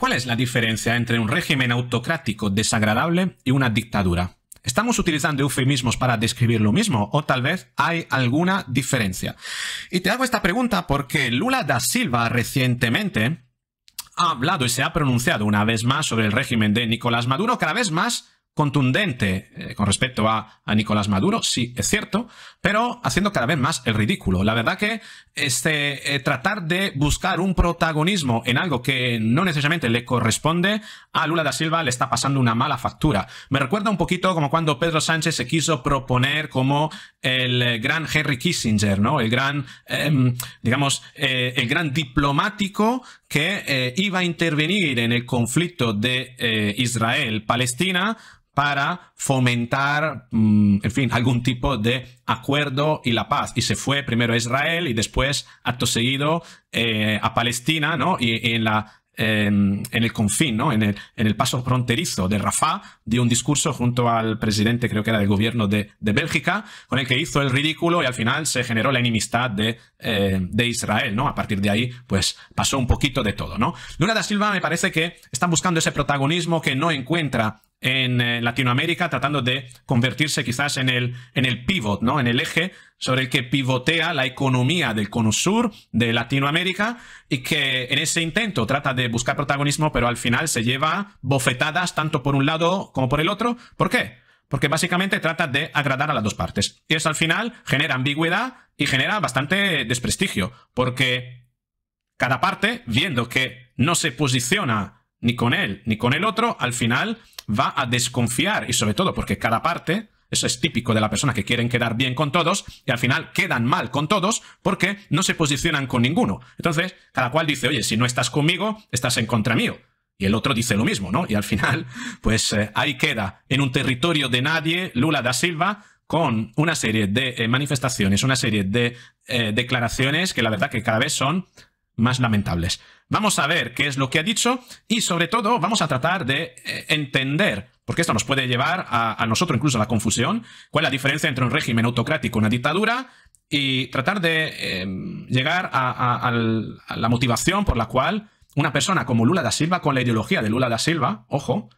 ¿Cuál es la diferencia entre un régimen autocrático desagradable y una dictadura? ¿Estamos utilizando eufemismos para describir lo mismo o tal vez hay alguna diferencia? Y te hago esta pregunta porque Lula da Silva recientemente ha hablado y se ha pronunciado una vez más sobre el régimen de Nicolás Maduro, cada vez más contundente eh, con respecto a, Nicolás Maduro, sí, es cierto, pero haciendo cada vez más el ridículo. La verdad que este, eh, tratar de buscar un protagonismo en algo que no necesariamente le corresponde a Lula da Silva le está pasando una mala factura. Me recuerda un poquito como cuando Pedro Sánchez se quiso proponer como el eh, gran Henry Kissinger, ¿no? El gran, em, digamos, el gran diplomático que iba a intervenir en el conflicto de Israel-Palestina para fomentar, mm, en fin, algún tipo de acuerdo y la paz. Y se fue primero a Israel y después, acto seguido, eh, a Palestina, ¿no? Y, en la el confín, ¿no? en, el, paso fronterizo de Rafah, dio un discurso junto al presidente, creo que era del gobierno de, Bélgica, con el que hizo el ridículo y al final se generó la enemistad de, eh, Israel. ¿no? A partir de ahí, pues pasó un poquito de todo. ¿no? da Silva me parece que están buscando ese protagonismo que no encuentra en eh, Latinoamérica, tratando de convertirse quizás en el, en el pivot, ¿no? En el eje sobre el que pivotea la economía del cono sur de Latinoamérica y que en ese intento trata de buscar protagonismo, pero al final se lleva bofetadas tanto por un lado como por el otro. ¿Por qué? Porque básicamente trata de agradar a las dos partes. Y eso al final genera ambigüedad y genera bastante desprestigio, porque cada parte, viendo que no se posiciona ni con él, ni con el otro, al final va a desconfiar. Y sobre todo porque cada parte, eso es típico de la persona que quieren quedar bien con todos y al final quedan mal con todos porque no se posicionan con ninguno. Entonces, cada cual dice, oye, si no estás conmigo, estás en contra mío. Y el otro dice lo mismo, ¿no? Y al final, pues eh, ahí queda, en un territorio de nadie, Lula da Silva con una serie de eh, manifestaciones, una serie de eh, declaraciones que la verdad que cada vez son más lamentables. Vamos a ver qué es lo que ha dicho y sobre todo vamos a tratar de eh, entender, porque esto nos puede llevar a, nosotros incluso a la confusión, cuál es la diferencia entre un régimen autocrático y una dictadura y tratar de em, llegar a la motivación por la cual una persona como Lula da Silva, con la ideología de Lula da Silva, ojo,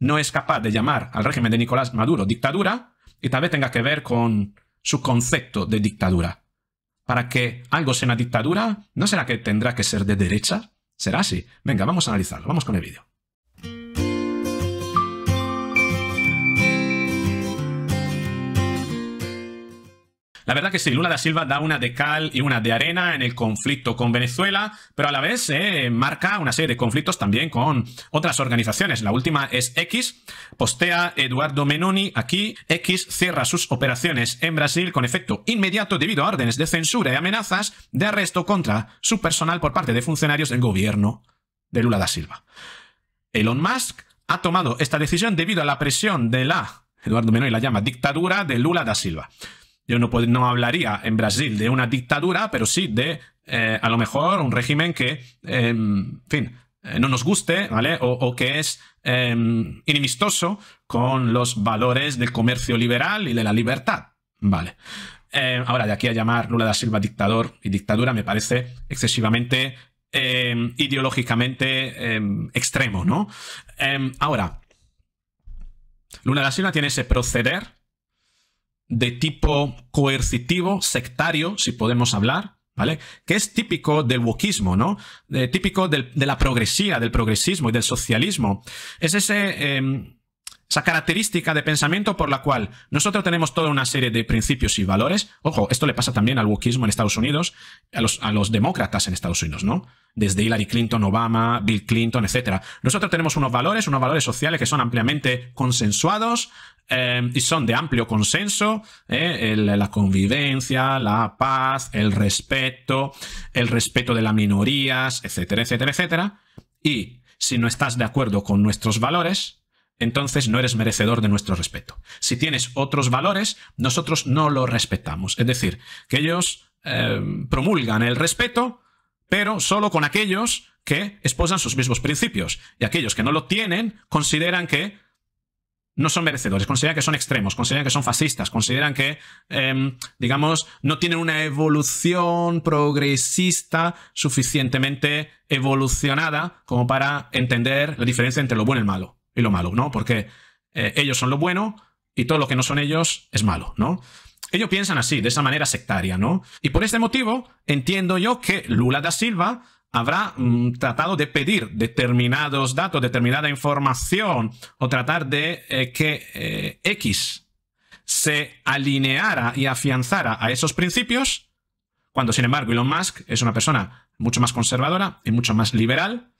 no es capaz de llamar al régimen de Nicolás Maduro dictadura y tal vez tenga que ver con su concepto de dictadura. Para que algo sea una dictadura, ¿no será que tendrá que ser de derecha? ¿Será así? Venga, vamos a analizarlo, vamos con el vídeo. La verdad que sí, Lula da Silva da una de cal y una de arena en el conflicto con Venezuela, pero a la vez eh, marca una serie de conflictos también con otras organizaciones. La última es X, postea Eduardo Menoni aquí, X cierra sus operaciones en Brasil con efecto inmediato debido a órdenes de censura y amenazas de arresto contra su personal por parte de funcionarios del gobierno de Lula da Silva. Elon Musk ha tomado esta decisión debido a la presión de la, Eduardo Menoni la llama, dictadura de Lula da Silva. Yo no, no hablaría en Brasil de una dictadura, pero sí de eh, a lo mejor un régimen que, em, fin, eh, no nos guste, ¿vale? O, que es em, inimistoso con los valores del comercio liberal y de la libertad, ¿vale? Eh, ahora, de aquí a llamar Lula da Silva dictador y dictadura me parece excesivamente em, ideológicamente extremo, ¿no? ahora, Lula da Silva tiene ese proceder de tipo coercitivo, sectario, si podemos hablar, ¿vale? Que es típico del wokismo, ¿no? Eh, típico de la progresía, del progresismo y del socialismo. Es ese em, esa característica de pensamiento por la cual nosotros tenemos toda una serie de principios y valores. Ojo, esto le pasa también al wokismo en Estados Unidos, a los, demócratas en Estados Unidos, ¿no? Desde Hillary Clinton, Obama, Bill Clinton, etc. Nosotros tenemos unos valores, unos valores sociales que son ampliamente consensuados eh, y son de amplio consenso, eh, la convivencia, la paz, el respeto, el respeto de las minorías, etcétera, etcétera, etcétera. Y si no estás de acuerdo con nuestros valores, entonces no eres merecedor de nuestro respeto. Si tienes otros valores, nosotros no los respetamos. Es decir, que ellos eh, promulgan el respeto, pero solo con aquellos que esposan sus mismos principios. Y aquellos que no lo tienen consideran que no son merecedores, consideran que son extremos, consideran que son fascistas, consideran que, em, digamos, no tienen una evolución progresista suficientemente evolucionada como para entender la diferencia entre lo bueno y el malo y lo malo, ¿no? Porque eh, ellos son lo bueno y todo lo que no son ellos es malo, ¿no? Ellos piensan así, de esa manera sectaria, ¿no? Y por este motivo entiendo yo que Lula da Silva habrá mm, tratado de pedir determinados datos, determinada información, o tratar de eh, que eh, X se alineara y afianzara a esos principios, cuando sin embargo Elon Musk es una persona mucho más conservadora y mucho más liberal,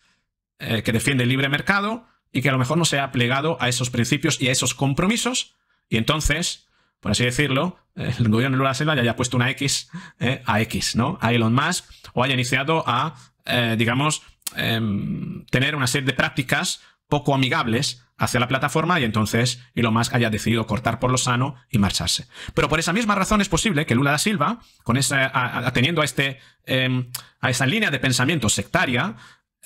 que defiende el libre mercado, y que a lo mejor no se ha plegado a esos principios y a esos compromisos. Y entonces, por así decirlo, eh, el gobierno de Lula Silva ya haya puesto una X eh, a X, ¿no? A Elon Musk o haya iniciado a, eh, digamos, em, tener una serie de prácticas poco amigables hacia la plataforma y entonces Elon Musk haya decidido cortar por lo sano y marcharse. Pero por esa misma razón es posible que Lula da Silva, con a, este, em, a esa línea de pensamiento sectaria,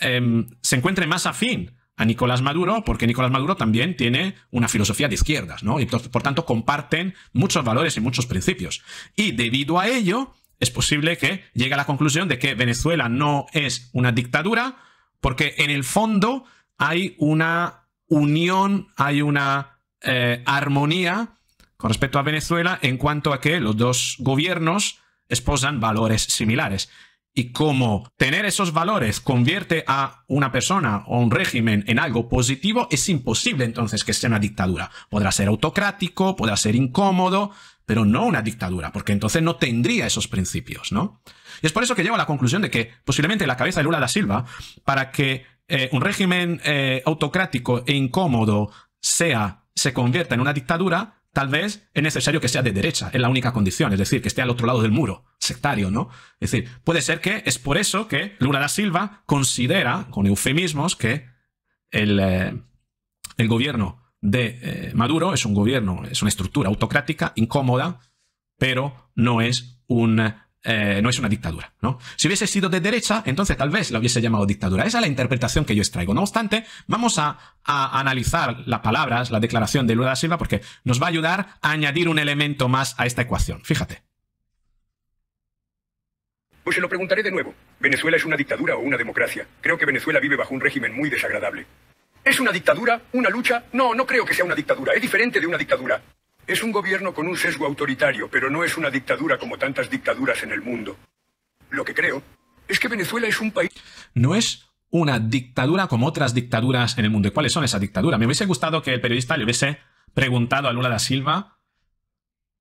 em, se encuentre más afín a Nicolás Maduro, porque Nicolás Maduro también tiene una filosofía de izquierdas, Y por, tanto comparten muchos valores y muchos principios. Y debido a ello, es posible que llegue a la conclusión de que Venezuela no es una dictadura, porque en el fondo hay una unión, hay una eh, armonía con respecto a Venezuela en cuanto a que los dos gobiernos esposan valores similares y como tener esos valores convierte a una persona o un régimen en algo positivo, es imposible entonces que sea una dictadura. Podrá ser autocrático, podrá ser incómodo, pero no una dictadura, porque entonces no tendría esos principios, ¿no? Y es por eso que llego a la conclusión de que posiblemente la cabeza de Lula da Silva, para que eh, un régimen eh, autocrático e incómodo sea, se convierta en una dictadura, tal vez es necesario que sea de derecha, es la única condición, es decir, que esté al otro lado del muro sectario, ¿no? Es decir, puede ser que es por eso que Lula da Silva considera, con eufemismos, que el, eh, gobierno de eh, Maduro es un gobierno, es una estructura autocrática, incómoda, pero no es un eh, no es una dictadura. ¿no? Si hubiese sido de derecha, entonces tal vez la hubiese llamado dictadura. Esa es la interpretación que yo extraigo. No obstante, vamos a, a analizar las palabras, la declaración de Lula da Silva, porque nos va a ayudar a añadir un elemento más a esta ecuación. Fíjate. Pues se lo preguntaré de nuevo. ¿Venezuela es una dictadura o una democracia? Creo que Venezuela vive bajo un régimen muy desagradable. ¿Es una dictadura? ¿Una lucha? No, no creo que sea una dictadura. Es diferente de una dictadura. Es un gobierno con un sesgo autoritario, pero no es una dictadura como tantas dictaduras en el mundo. Lo que creo es que Venezuela es un país... No es una dictadura como otras dictaduras en el mundo. ¿Y cuáles son esas dictaduras? Me hubiese gustado que el periodista le hubiese preguntado a Lula da Silva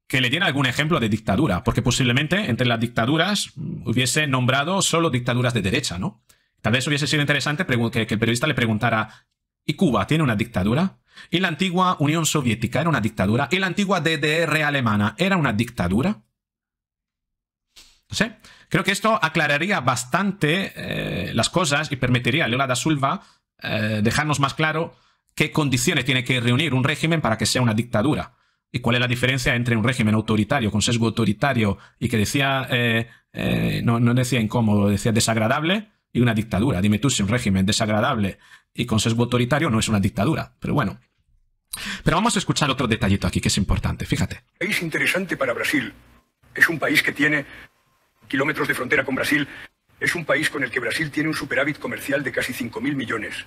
que le diera algún ejemplo de dictadura, porque posiblemente entre las dictaduras hubiese nombrado solo dictaduras de derecha, ¿no? Tal vez hubiese sido interesante que, el periodista le preguntara, ¿y Cuba tiene una dictadura? ¿Y la antigua Unión Soviética era una dictadura? ¿Y la antigua DDR alemana era una dictadura? Creo que esto aclararía bastante eh, las cosas y permitiría a Leola da Silva eh, dejarnos más claro qué condiciones tiene que reunir un régimen para que sea una dictadura. ¿Y cuál es la diferencia entre un régimen autoritario, con sesgo autoritario, y que decía, eh, eh, no, no, decía incómodo, decía desagradable, y una dictadura? Dime tú si un régimen desagradable y con sesgo autoritario no es una dictadura. Pero bueno. Pero vamos a escuchar otro detallito aquí que es importante, fíjate. País interesante para Brasil. Es un país que tiene kilómetros de frontera con Brasil. Es un país con el que Brasil tiene un superávit comercial de casi 5.000 millones.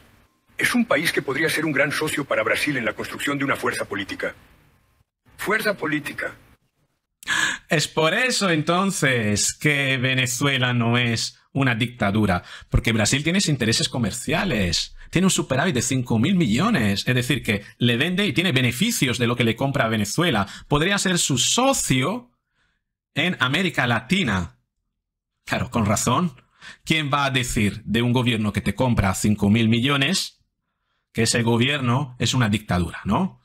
Es un país que podría ser un gran socio para Brasil en la construcción de una fuerza política fuerza política. Es por eso entonces que Venezuela no es una dictadura, porque Brasil tiene intereses comerciales, tiene un superávit de 5 mil millones, es decir, que le vende y tiene beneficios de lo que le compra a Venezuela. Podría ser su socio en América Latina. Claro, con razón. ¿Quién va a decir de un gobierno que te compra 5 mil millones que ese gobierno es una dictadura, no?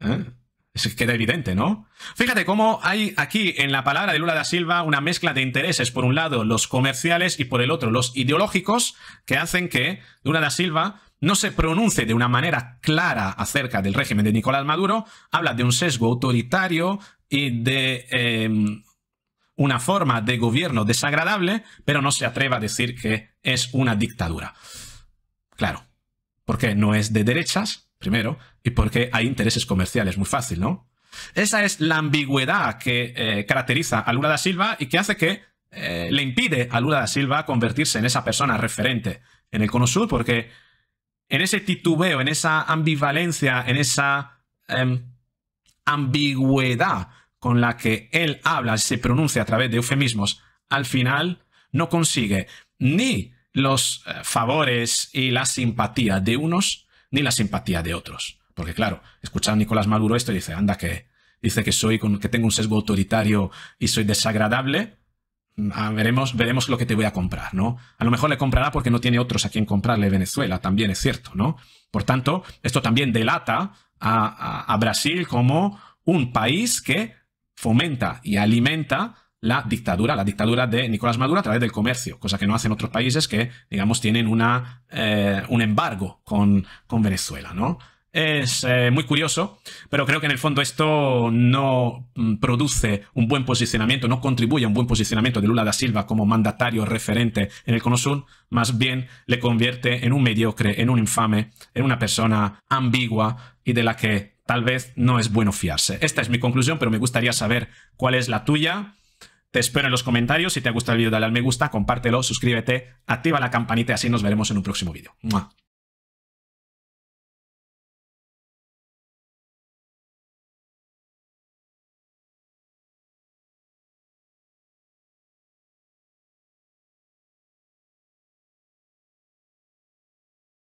¿Eh? Es que evidente, ¿no? Fíjate cómo hay aquí en la palabra de Lula da Silva una mezcla de intereses, por un lado los comerciales y por el otro los ideológicos, que hacen que Lula da Silva no se pronuncie de una manera clara acerca del régimen de Nicolás Maduro, habla de un sesgo autoritario y de em, una forma de gobierno desagradable, pero no se atreva a decir que es una dictadura. Claro, porque no es de derechas, primero, y porque hay intereses comerciales. Muy fácil, ¿no? Esa es la ambigüedad que eh, caracteriza a Lula da Silva y que hace que eh, le impide a Lula da Silva convertirse en esa persona referente en el Cono Sur, porque en ese titubeo, en esa ambivalencia, en esa em, ambigüedad con la que él habla, y se pronuncia a través de eufemismos, al final no consigue ni los eh, favores y la simpatía de unos, ni la simpatía de otros. Porque claro, escuchar a Nicolás Maduro esto y dice, anda que dice que soy que tengo un sesgo autoritario y soy desagradable, veremos, veremos lo que te voy a comprar, ¿no? A lo mejor le comprará porque no tiene otros a quien comprarle Venezuela, también es cierto, ¿no? Por tanto, esto también delata a Brasil como un país que fomenta y alimenta la dictadura, la dictadura de Nicolás Maduro a través del comercio, cosa que no hacen otros países que, digamos, tienen una, eh, un embargo con, con, Venezuela, ¿no? Es eh, muy curioso, pero creo que en el fondo esto no mm, produce un buen posicionamiento, no contribuye a un buen posicionamiento de Lula da Silva como mandatario referente en el Cono Sur, más bien le convierte en un mediocre, en un infame, en una persona ambigua y de la que tal vez no es bueno fiarse. Esta es mi conclusión, pero me gustaría saber cuál es la tuya. Te espero en los comentarios. Si te ha gustado el vídeo, dale al me gusta, compártelo, suscríbete, activa la campanita y así nos veremos en un próximo vídeo.